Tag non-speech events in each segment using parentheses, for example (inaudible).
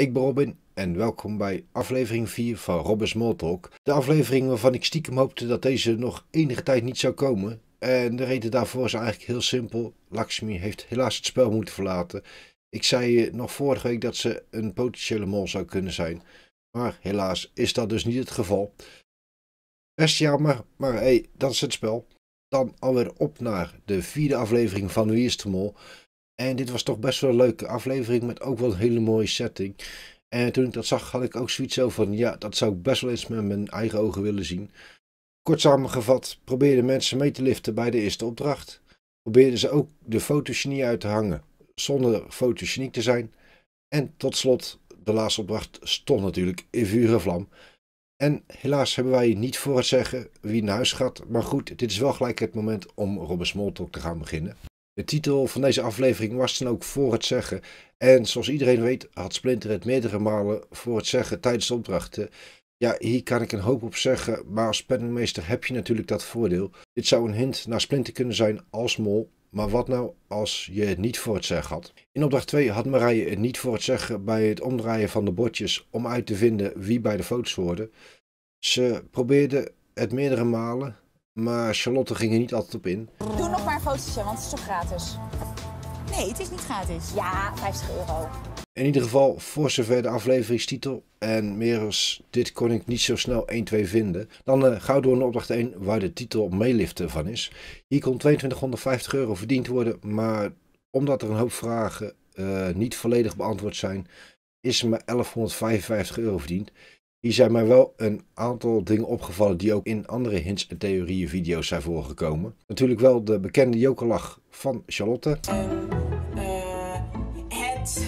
Ik ben Robin en welkom bij aflevering 4 van Robin's Small Talk. De aflevering waarvan ik stiekem hoopte dat deze nog enige tijd niet zou komen. En de reden daarvoor is eigenlijk heel simpel. Lakshmi heeft helaas het spel moeten verlaten. Ik zei nog vorige week dat ze een potentiële mol zou kunnen zijn. Maar helaas is dat dus niet het geval. Best jammer, maar hé, hey, dat is het spel. Dan alweer op naar de vierde aflevering van Wie is de Mol. En dit was toch best wel een leuke aflevering met ook wel een hele mooie setting. En toen ik dat zag, had ik ook zoiets zo van, ja, dat zou ik best wel eens met mijn eigen ogen willen zien. Kort samengevat, probeerden mensen mee te liften bij de eerste opdracht. Probeerden ze ook de fotogenie uit te hangen, zonder fotogeniek te zijn. En tot slot, de laatste opdracht stond natuurlijk in vuur en vlam. En helaas hebben wij niet voor het zeggen wie naar huis gaat. Maar goed, dit is wel gelijk het moment om Robin Smalltalk te gaan beginnen. De titel van deze aflevering was dan ook Voor het Zeggen. En zoals iedereen weet had Splinter het meerdere malen voor het zeggen tijdens de opdrachten. Ja, hier kan ik een hoop op zeggen, maar als penningmeester heb je natuurlijk dat voordeel. Dit zou een hint naar Splinter kunnen zijn als mol, maar wat nou als je het niet voor het zeggen had? In opdracht 2 had Marije het niet voor het zeggen bij het omdraaien van de bordjes om uit te vinden wie bij de foto's hoorde. Ze probeerde het meerdere malen, maar Charlotte ging er niet altijd op in. Doe nog maar een fotootje, want het is toch gratis? Nee, het is niet gratis. Ja, 50 euro. In ieder geval, voor zover de afleveringstitel en als dit kon ik niet zo snel 1, 2 vinden. Dan uh, eh, gauw door naar opdracht 1, waar de titel meeliften van is. Hier kon 2250 euro verdiend worden, maar omdat er een hoop vragen eh, niet volledig beantwoord zijn, is er maar 1155 euro verdiend. Hier zijn mij wel een aantal dingen opgevallen die ook in andere hints en theorieën video's zijn voorgekomen. Natuurlijk wel de bekende jokerlach van Charlotte. Eh, eh, het.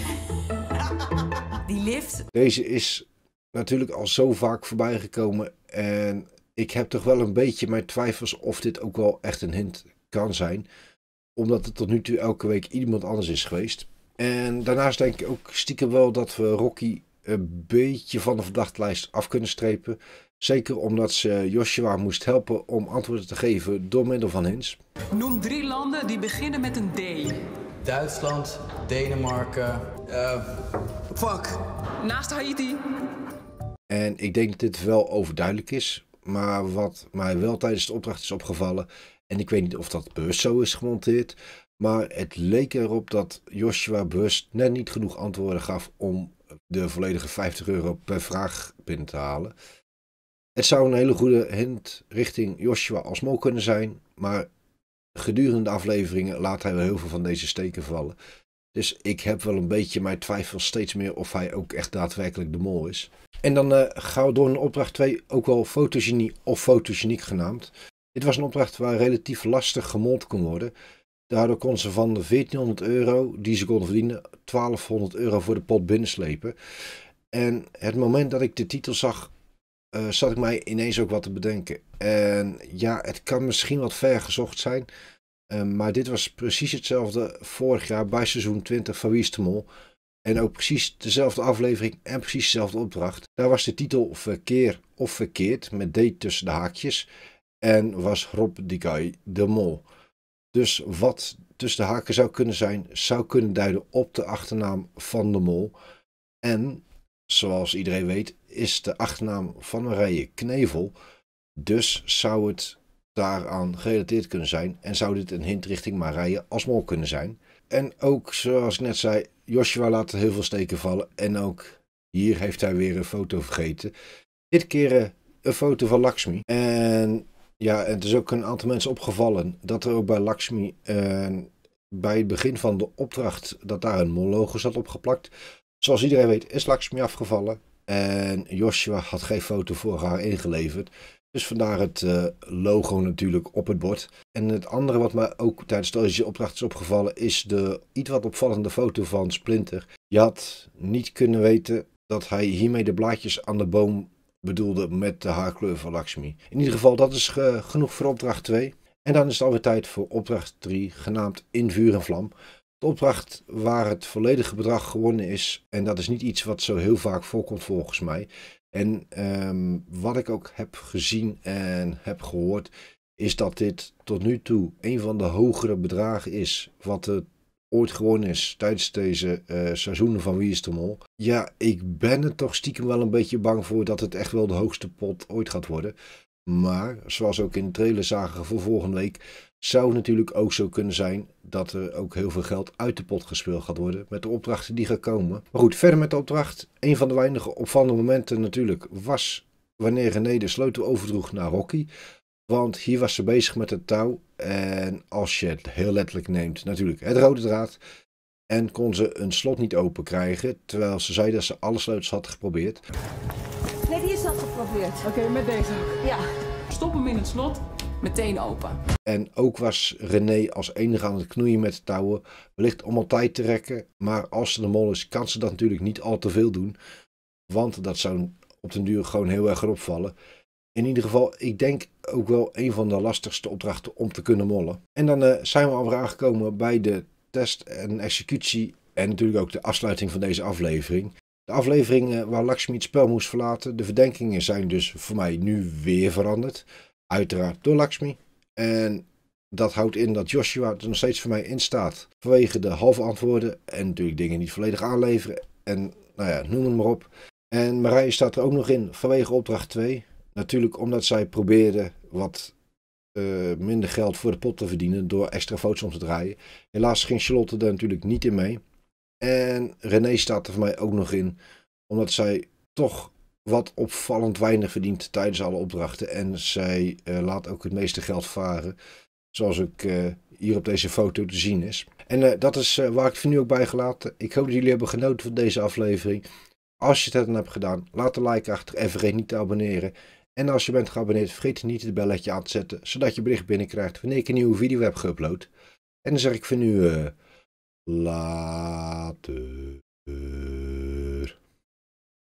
(laughs) Die lift. Deze is natuurlijk al zo vaak voorbij gekomen en ik heb toch wel een beetje mijn twijfels of dit ook wel echt een hint kan zijn. Omdat het tot nu toe elke week iemand anders is geweest. En daarnaast denk ik ook stiekem wel dat we Rocky een beetje van de verdachtlijst af kunnen strepen. Zeker omdat ze Joshua moest helpen om antwoorden te geven door middel van Hins. Noem drie landen die beginnen met een D. Duitsland, Denemarken, eh, fuck. Naast Haiti. En ik denk dat dit wel overduidelijk is. Maar wat mij wel tijdens de opdracht is opgevallen, en ik weet niet of dat bewust zo is gemonteerd, maar het leek erop dat Joshua bewust net niet genoeg antwoorden gaf om de volledige 50 euro per vraag binnen te halen. Het zou een hele goede hint richting Joshua mol kunnen zijn, maar gedurende de afleveringen laat hij wel heel veel van deze steken vallen. Dus ik heb wel een beetje mijn twijfel steeds meer of hij ook echt daadwerkelijk de mol is. En dan eh, gaan we door naar opdracht 2, ook wel fotogenie of fotogeniek genaamd. Dit was een opdracht waar relatief lastig gemold kon worden. Daardoor kon ze van de 1400 euro die ze konden verdienen, 1200 euro voor de pot binnenslepen. En het moment dat ik de titel zag, uh, zat ik mij ineens ook wat te bedenken. En ja, het kan misschien wat ver gezocht zijn. Eh, maar dit was precies hetzelfde vorig jaar bij seizoen 20 van Mol. En ook precies dezelfde aflevering en precies dezelfde opdracht. Daar was de titel Verkeer of Verkeerd met D tussen de haakjes. En was Rob die de Mol. Dus wat tussen de haken zou kunnen zijn, zou kunnen duiden op de achternaam van de mol. En, zoals iedereen weet, is de achternaam van Marije Knevel. Dus zou het daaraan gerelateerd kunnen zijn en zou dit een hint richting Marije als mol kunnen zijn. En ook, zoals ik net zei, Joshua laat heel veel steken vallen en ook hier heeft hij weer een foto vergeten. Dit keer eh, een foto van Lakshmi. En ja, het is ook een aantal mensen opgevallen dat er ook bij Lakshmi eh, bij het begin van de opdracht dat daar een monologe zat opgeplakt. Zoals iedereen weet is Lakshmi afgevallen en Joshua had geen foto voor haar ingeleverd. Dus vandaar het eh, logo natuurlijk op het bord. En het andere wat mij ook tijdens deze opdracht is opgevallen is de iets wat opvallende foto van Splinter. Je had niet kunnen weten dat hij hiermee de blaadjes aan de boom bedoelde met de haarkleur van Lakshmi. In ieder geval, dat is eh, genoeg voor opdracht 2. En dan is het alweer tijd voor opdracht 3, genaamd In Vuur en Vlam. De opdracht waar het volledige bedrag gewonnen is. En dat is niet iets wat zo heel vaak voorkomt volgens mij. En ehm, wat ik ook heb gezien en heb gehoord, is dat dit tot nu toe een van de hogere bedragen is wat de ooit gewonnen is tijdens deze eh, seizoenen van Wie is de Mol. Ja, ik ben er toch stiekem wel een beetje bang voor dat het echt wel de hoogste pot ooit gaat worden. Maar zoals ook in de trailer zagen voor volgende week, zou het natuurlijk ook zo kunnen zijn dat er ook heel veel geld uit de pot gespeeld gaat worden met de opdrachten die gaan komen. Maar goed, verder met de opdracht. Een van de weinige opvallende momenten natuurlijk was wanneer René de sleutel overdroeg naar Rocky. Want hier was ze bezig met het touw. En als je het heel letterlijk neemt, natuurlijk het rode draad. En kon ze een slot niet open krijgen. Terwijl ze zei dat ze alle sleutels had geprobeerd. Nee, die is al geprobeerd. Oké, met deze. Ja. Stop hem in het slot, meteen open. En ook was René als enige aan het knoeien met touwen. Wellicht om tijd te rekken. Maar als ze de mol is, kan ze dat natuurlijk niet al te veel doen. Want dat zou op den duur gewoon heel erg opvallen in ieder geval, ik denk ook wel een van de lastigste opdrachten om te kunnen mollen. En dan eh, zijn we alweer aangekomen bij de test en executie en natuurlijk ook de afsluiting van deze aflevering. De aflevering eh, waar Lakshmi het spel moest verlaten. De verdenkingen zijn dus voor mij nu weer veranderd. Uiteraard door Lakshmi. En dat houdt in dat Joshua er nog steeds voor mij in staat. Vanwege de halve antwoorden en natuurlijk dingen niet volledig aanleveren. En nou ja, noem het maar op. En Marije staat er ook nog in vanwege opdracht 2. Natuurlijk omdat zij probeerden wat eh, minder geld voor de pot te verdienen door extra foto's om te draaien. Helaas ging Charlotte daar natuurlijk niet in mee. En René staat er voor mij ook nog in, omdat zij toch wat opvallend weinig verdient tijdens alle opdrachten. En zij eh, laat ook het meeste geld varen, zoals ik eh, hier op deze foto te zien is. En dat is waar ik het voor nu ook bij gelaten. Ik hoop dat jullie hebben genoten van deze aflevering. Als je het hebt gedaan, laat een like achter en vergeet niet te abonneren. En als je bent geabonneerd, vergeet niet het belletje aan te zetten, zodat je bericht binnenkrijgt wanneer ik een nieuwe video heb geüpload. En dan zeg ik voor nu, uh, later.